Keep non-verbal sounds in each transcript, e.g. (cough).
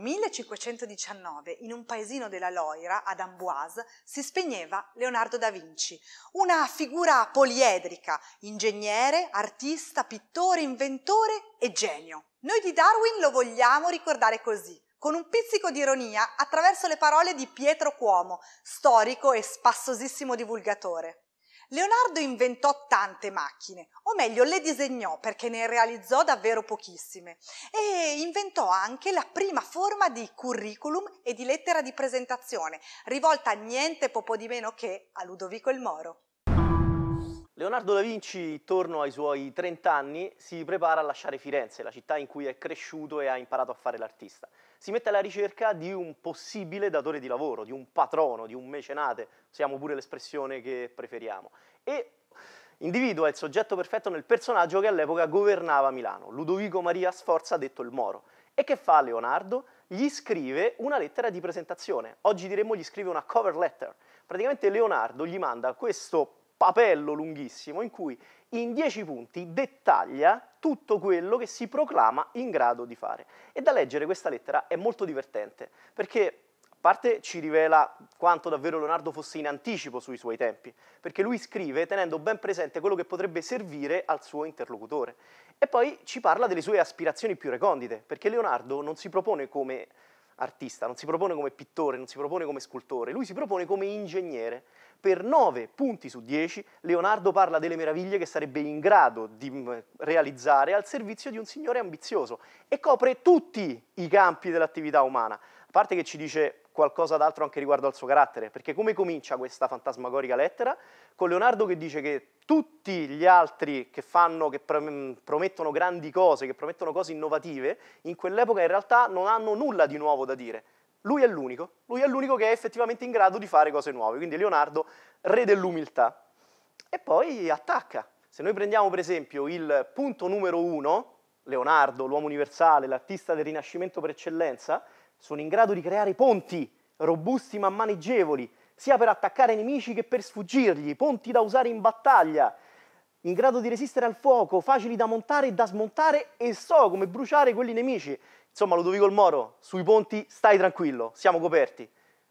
1519, in un paesino della Loira, ad Amboise, si spegneva Leonardo da Vinci, una figura poliedrica, ingegnere, artista, pittore, inventore e genio. Noi di Darwin lo vogliamo ricordare così, con un pizzico di ironia attraverso le parole di Pietro Cuomo, storico e spassosissimo divulgatore. Leonardo inventò tante macchine, o meglio le disegnò perché ne realizzò davvero pochissime e inventò anche la prima forma di curriculum e di lettera di presentazione, rivolta a niente poco di meno che a Ludovico il Moro. Leonardo da Vinci, intorno ai suoi 30 anni, si prepara a lasciare Firenze, la città in cui è cresciuto e ha imparato a fare l'artista. Si mette alla ricerca di un possibile datore di lavoro, di un patrono, di un mecenate, usiamo pure l'espressione che preferiamo. E individua il soggetto perfetto nel personaggio che all'epoca governava Milano, Ludovico Maria Sforza detto il Moro. E che fa Leonardo? Gli scrive una lettera di presentazione, oggi diremmo gli scrive una cover letter. Praticamente Leonardo gli manda questo papello lunghissimo in cui in dieci punti dettaglia tutto quello che si proclama in grado di fare. E da leggere questa lettera è molto divertente, perché parte ci rivela quanto davvero Leonardo fosse in anticipo sui suoi tempi, perché lui scrive tenendo ben presente quello che potrebbe servire al suo interlocutore. E poi ci parla delle sue aspirazioni più recondite, perché Leonardo non si propone come artista, non si propone come pittore, non si propone come scultore, lui si propone come ingegnere. Per 9 punti su 10 Leonardo parla delle meraviglie che sarebbe in grado di mm, realizzare al servizio di un signore ambizioso e copre tutti i campi dell'attività umana. A parte che ci dice qualcosa d'altro anche riguardo al suo carattere, perché come comincia questa fantasmagorica lettera? Con Leonardo che dice che tutti gli altri che, fanno, che promettono grandi cose, che promettono cose innovative, in quell'epoca in realtà non hanno nulla di nuovo da dire. Lui è l'unico, lui è l'unico che è effettivamente in grado di fare cose nuove, quindi Leonardo, re dell'umiltà. E poi attacca. Se noi prendiamo per esempio il punto numero uno, Leonardo, l'uomo universale, l'artista del Rinascimento per eccellenza, sono in grado di creare ponti robusti ma maneggevoli, sia per attaccare nemici che per sfuggirgli, ponti da usare in battaglia, in grado di resistere al fuoco, facili da montare e da smontare e so come bruciare quelli nemici. Insomma, Ludovico il Moro, sui ponti stai tranquillo, siamo coperti.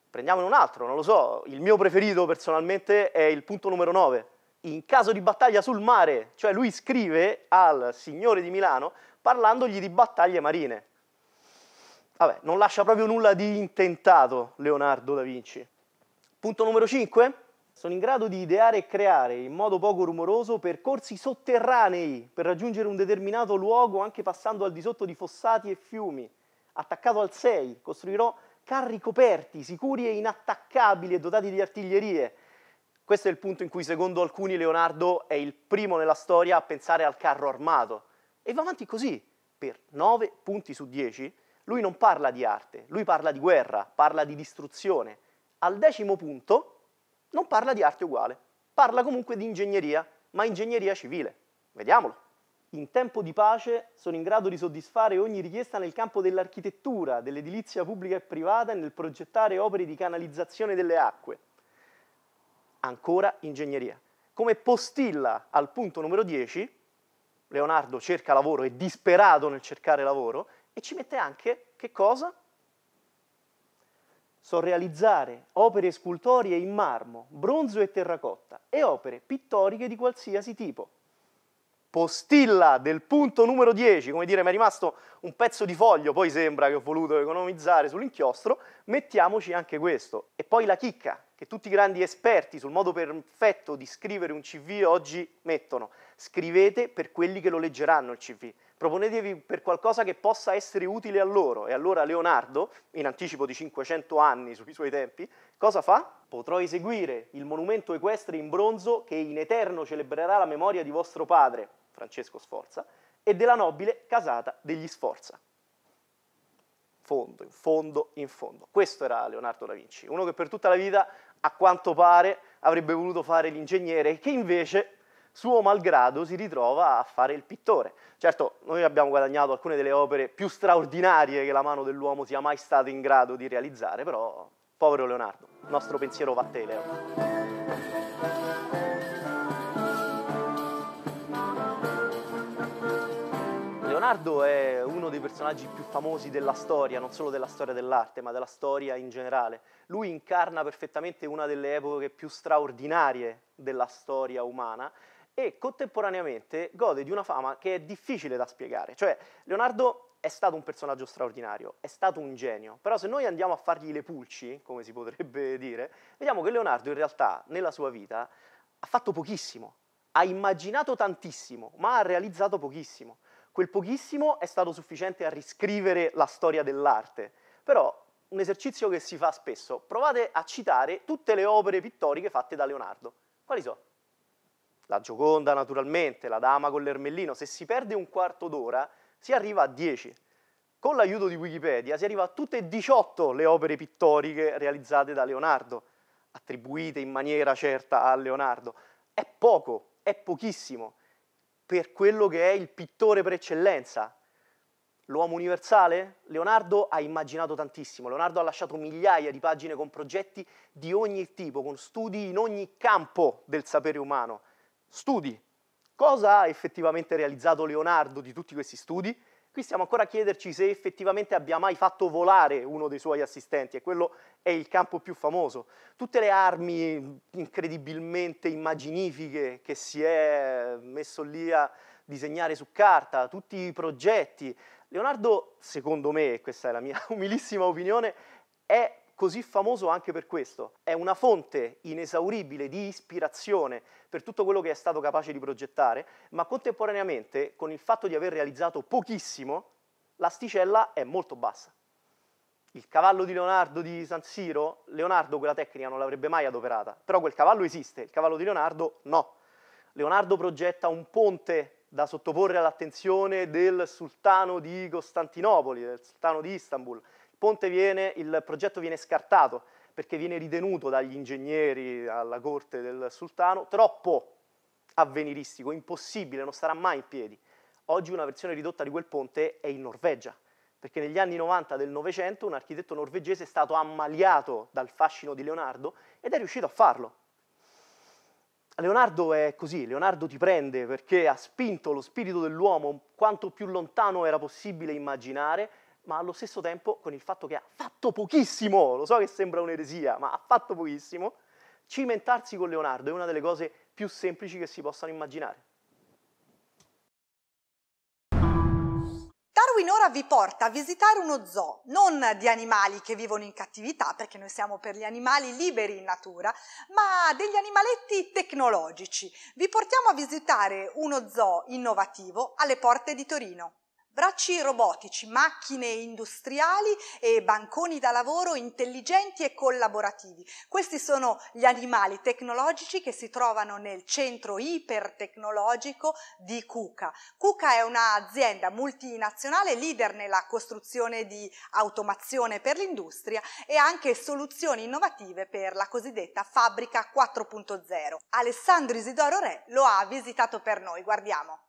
Prendiamone un altro, non lo so, il mio preferito personalmente è il punto numero 9. In caso di battaglia sul mare, cioè lui scrive al signore di Milano parlandogli di battaglie marine. Vabbè, non lascia proprio nulla di intentato Leonardo da Vinci. Punto numero 5. Sono in grado di ideare e creare in modo poco rumoroso percorsi sotterranei per raggiungere un determinato luogo anche passando al di sotto di fossati e fiumi. Attaccato al 6, costruirò carri coperti, sicuri e inattaccabili e dotati di artiglierie. Questo è il punto in cui secondo alcuni Leonardo è il primo nella storia a pensare al carro armato. E va avanti così, per 9 punti su 10 lui non parla di arte, lui parla di guerra, parla di distruzione. Al decimo punto non parla di arte uguale, parla comunque di ingegneria, ma ingegneria civile. Vediamolo. In tempo di pace sono in grado di soddisfare ogni richiesta nel campo dell'architettura, dell'edilizia pubblica e privata e nel progettare opere di canalizzazione delle acque. Ancora ingegneria. Come postilla al punto numero 10, Leonardo cerca lavoro, è disperato nel cercare lavoro, e ci mette anche, che cosa? So realizzare opere scultorie in marmo, bronzo e terracotta e opere pittoriche di qualsiasi tipo. Postilla del punto numero 10, come dire mi è rimasto un pezzo di foglio, poi sembra che ho voluto economizzare sull'inchiostro, mettiamoci anche questo. E poi la chicca, che tutti i grandi esperti sul modo perfetto di scrivere un CV oggi mettono. Scrivete per quelli che lo leggeranno il CV, proponetevi per qualcosa che possa essere utile a loro. E allora Leonardo, in anticipo di 500 anni sui suoi tempi, cosa fa? Potrò eseguire il monumento equestre in bronzo che in eterno celebrerà la memoria di vostro padre, Francesco Sforza, e della nobile casata degli Sforza. Fondo, in fondo, in fondo. Questo era Leonardo da Vinci, uno che per tutta la vita, a quanto pare, avrebbe voluto fare l'ingegnere, e che invece suo malgrado si ritrova a fare il pittore. Certo, noi abbiamo guadagnato alcune delle opere più straordinarie che la mano dell'uomo sia mai stata in grado di realizzare, però povero Leonardo, il nostro pensiero va a te, Leo. Leonardo è uno dei personaggi più famosi della storia, non solo della storia dell'arte, ma della storia in generale. Lui incarna perfettamente una delle epoche più straordinarie della storia umana e contemporaneamente gode di una fama che è difficile da spiegare. Cioè, Leonardo è stato un personaggio straordinario, è stato un genio, però se noi andiamo a fargli le pulci, come si potrebbe (laughs) dire, vediamo che Leonardo in realtà nella sua vita ha fatto pochissimo, ha immaginato tantissimo, ma ha realizzato pochissimo. Quel pochissimo è stato sufficiente a riscrivere la storia dell'arte, però un esercizio che si fa spesso, provate a citare tutte le opere pittoriche fatte da Leonardo. Quali sono? la Gioconda naturalmente, la Dama con l'Ermellino, se si perde un quarto d'ora si arriva a 10. Con l'aiuto di Wikipedia si arriva a tutte e 18 le opere pittoriche realizzate da Leonardo, attribuite in maniera certa a Leonardo. È poco, è pochissimo, per quello che è il pittore per eccellenza. L'uomo universale? Leonardo ha immaginato tantissimo, Leonardo ha lasciato migliaia di pagine con progetti di ogni tipo, con studi in ogni campo del sapere umano Studi. Cosa ha effettivamente realizzato Leonardo di tutti questi studi? Qui stiamo ancora a chiederci se effettivamente abbia mai fatto volare uno dei suoi assistenti, e quello è il campo più famoso. Tutte le armi incredibilmente immaginifiche che si è messo lì a disegnare su carta, tutti i progetti. Leonardo, secondo me, e questa è la mia (laughs) umilissima opinione, è così famoso anche per questo. È una fonte inesauribile di ispirazione per tutto quello che è stato capace di progettare, ma contemporaneamente, con il fatto di aver realizzato pochissimo, l'asticella è molto bassa. Il cavallo di Leonardo di San Siro, Leonardo quella tecnica non l'avrebbe mai adoperata, però quel cavallo esiste, il cavallo di Leonardo no. Leonardo progetta un ponte da sottoporre all'attenzione del sultano di Costantinopoli, del sultano di Istanbul. Il, viene, il progetto viene scartato perché viene ritenuto dagli ingegneri, alla corte del sultano, troppo avveniristico, impossibile, non starà mai in piedi. Oggi una versione ridotta di quel ponte è in Norvegia, perché negli anni 90 del Novecento un architetto norvegese è stato ammaliato dal fascino di Leonardo ed è riuscito a farlo. Leonardo è così, Leonardo ti prende perché ha spinto lo spirito dell'uomo quanto più lontano era possibile immaginare, ma allo stesso tempo con il fatto che ha fatto pochissimo, lo so che sembra un'eresia, ma ha fatto pochissimo, cimentarsi con Leonardo è una delle cose più semplici che si possano immaginare. Darwin ora vi porta a visitare uno zoo, non di animali che vivono in cattività, perché noi siamo per gli animali liberi in natura, ma degli animaletti tecnologici. Vi portiamo a visitare uno zoo innovativo alle porte di Torino bracci robotici, macchine industriali e banconi da lavoro intelligenti e collaborativi. Questi sono gli animali tecnologici che si trovano nel centro ipertecnologico di Cuca. Cuca è un'azienda multinazionale leader nella costruzione di automazione per l'industria e anche soluzioni innovative per la cosiddetta fabbrica 4.0. Alessandro Isidoro Re lo ha visitato per noi, guardiamo.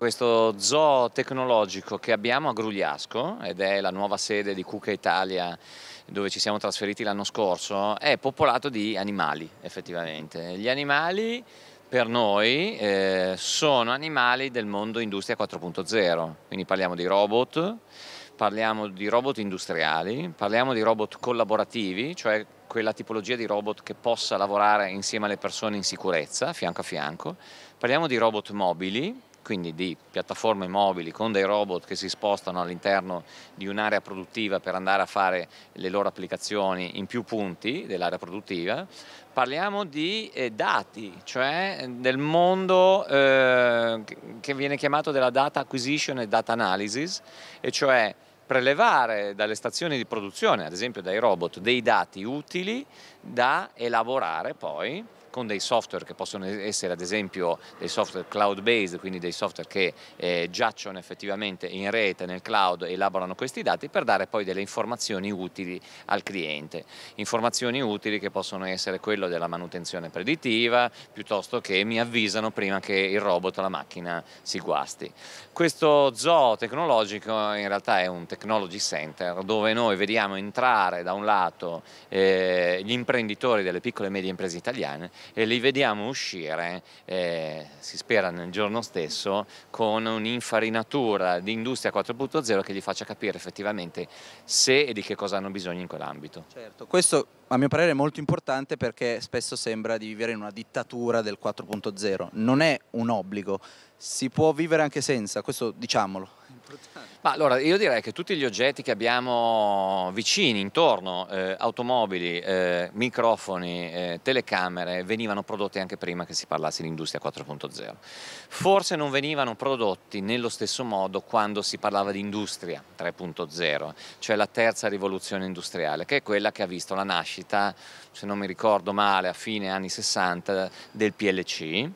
Questo zoo tecnologico che abbiamo a Grugliasco ed è la nuova sede di Cuca Italia dove ci siamo trasferiti l'anno scorso è popolato di animali effettivamente. Gli animali per noi eh, sono animali del mondo industria 4.0, quindi parliamo di robot, parliamo di robot industriali, parliamo di robot collaborativi, cioè quella tipologia di robot che possa lavorare insieme alle persone in sicurezza, fianco a fianco, parliamo di robot mobili, quindi di piattaforme mobili con dei robot che si spostano all'interno di un'area produttiva per andare a fare le loro applicazioni in più punti dell'area produttiva, parliamo di eh, dati, cioè del mondo eh, che viene chiamato della data acquisition e data analysis, e cioè prelevare dalle stazioni di produzione, ad esempio dai robot, dei dati utili da elaborare poi con dei software che possono essere ad esempio dei software cloud based, quindi dei software che eh, giacciono effettivamente in rete, nel cloud, e elaborano questi dati per dare poi delle informazioni utili al cliente. Informazioni utili che possono essere quello della manutenzione preditiva, piuttosto che mi avvisano prima che il robot o la macchina si guasti. Questo zoo tecnologico in realtà è un technology center dove noi vediamo entrare da un lato eh, gli imprenditori delle piccole e medie imprese italiane e li vediamo uscire, eh, si spera nel giorno stesso, con un'infarinatura di industria 4.0 che gli faccia capire effettivamente se e di che cosa hanno bisogno in quell'ambito. Certo, questo a mio parere è molto importante perché spesso sembra di vivere in una dittatura del 4.0, non è un obbligo, si può vivere anche senza, questo diciamolo. Ma allora io direi che tutti gli oggetti che abbiamo vicini, intorno, eh, automobili, eh, microfoni, eh, telecamere, venivano prodotti anche prima che si parlasse di industria 4.0. Forse non venivano prodotti nello stesso modo quando si parlava di industria 3.0, cioè la terza rivoluzione industriale, che è quella che ha visto la nascita, se non mi ricordo male, a fine anni 60 del PLC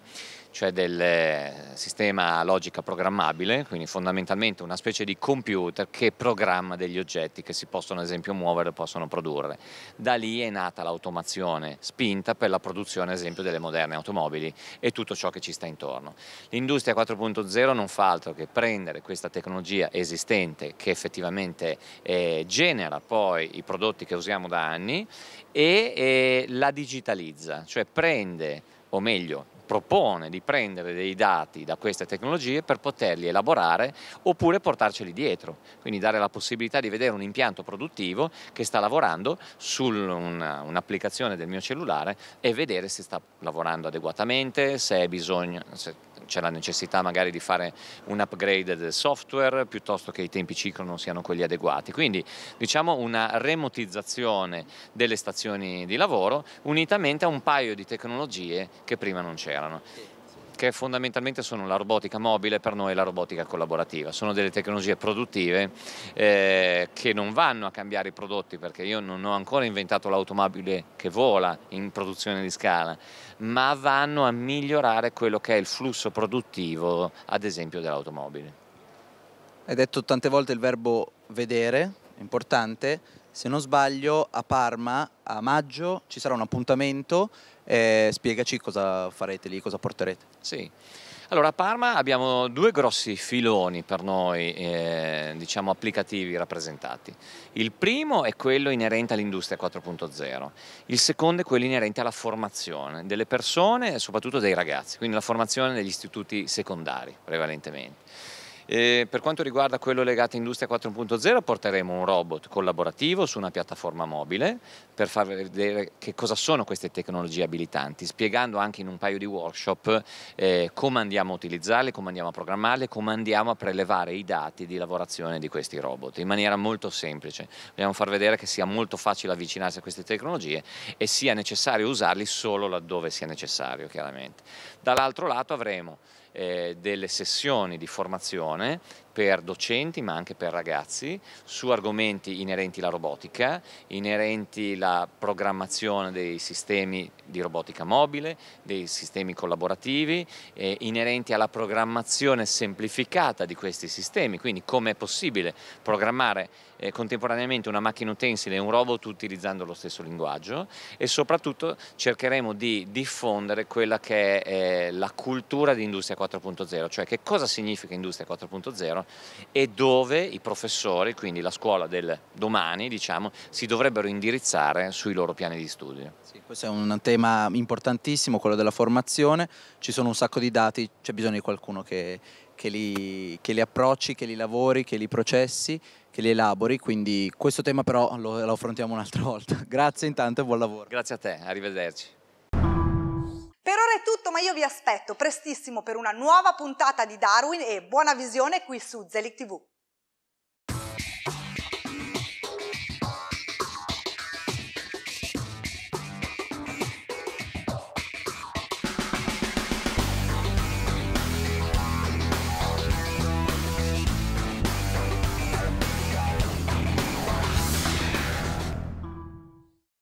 cioè del eh, sistema logica programmabile, quindi fondamentalmente una specie di computer che programma degli oggetti che si possono ad esempio muovere o possono produrre. Da lì è nata l'automazione spinta per la produzione ad esempio delle moderne automobili e tutto ciò che ci sta intorno. L'industria 4.0 non fa altro che prendere questa tecnologia esistente che effettivamente eh, genera poi i prodotti che usiamo da anni e eh, la digitalizza, cioè prende o meglio propone di prendere dei dati da queste tecnologie per poterli elaborare oppure portarceli dietro, quindi dare la possibilità di vedere un impianto produttivo che sta lavorando su un'applicazione del mio cellulare e vedere se sta lavorando adeguatamente, se, bisogno, se c'è la necessità magari di fare un upgrade del software piuttosto che i tempi ciclo non siano quelli adeguati. Quindi diciamo una remotizzazione delle stazioni di lavoro unitamente a un paio di tecnologie che prima non c'erano che fondamentalmente sono la robotica mobile per noi e la robotica collaborativa. Sono delle tecnologie produttive eh, che non vanno a cambiare i prodotti perché io non ho ancora inventato l'automobile che vola in produzione di scala, ma vanno a migliorare quello che è il flusso produttivo, ad esempio, dell'automobile. Hai detto tante volte il verbo vedere, importante, se non sbaglio, a Parma a maggio ci sarà un appuntamento. Eh, spiegaci cosa farete lì, cosa porterete. Sì. Allora a Parma abbiamo due grossi filoni per noi, eh, diciamo applicativi rappresentati. Il primo è quello inerente all'industria 4.0, il secondo è quello inerente alla formazione delle persone e soprattutto dei ragazzi, quindi la formazione degli istituti secondari prevalentemente. E per quanto riguarda quello legato a Industria 4.0 porteremo un robot collaborativo su una piattaforma mobile per far vedere che cosa sono queste tecnologie abilitanti, spiegando anche in un paio di workshop eh, come andiamo a utilizzarle, come andiamo a programmarle, come andiamo a prelevare i dati di lavorazione di questi robot in maniera molto semplice. Vogliamo far vedere che sia molto facile avvicinarsi a queste tecnologie e sia necessario usarli solo laddove sia necessario, chiaramente. Dall'altro lato avremo eh, delle sessioni di formazione per docenti ma anche per ragazzi su argomenti inerenti alla robotica, inerenti alla programmazione dei sistemi di robotica mobile, dei sistemi collaborativi, eh, inerenti alla programmazione semplificata di questi sistemi, quindi come è possibile programmare eh, contemporaneamente una macchina utensile e un robot utilizzando lo stesso linguaggio e soprattutto cercheremo di diffondere quella che è eh, la cultura di Industria 4.0, cioè che cosa significa Industria 4.0 e dove i professori, quindi la scuola del domani, diciamo, si dovrebbero indirizzare sui loro piani di studio. Sì, questo è un tema importantissimo, quello della formazione, ci sono un sacco di dati, c'è bisogno di qualcuno che, che li, che li, approcci, che li lavori, che li processi, che li elabori, quindi questo tema però lo, lo affrontiamo un'altra (laughs) volta. Grazie intanto e buon lavoro. Grazie a te, arrivederci. Per ora è tutto, ma io vi aspetto prestissimo per una nuova puntata di Darwin e buona visione qui su Zelig TV.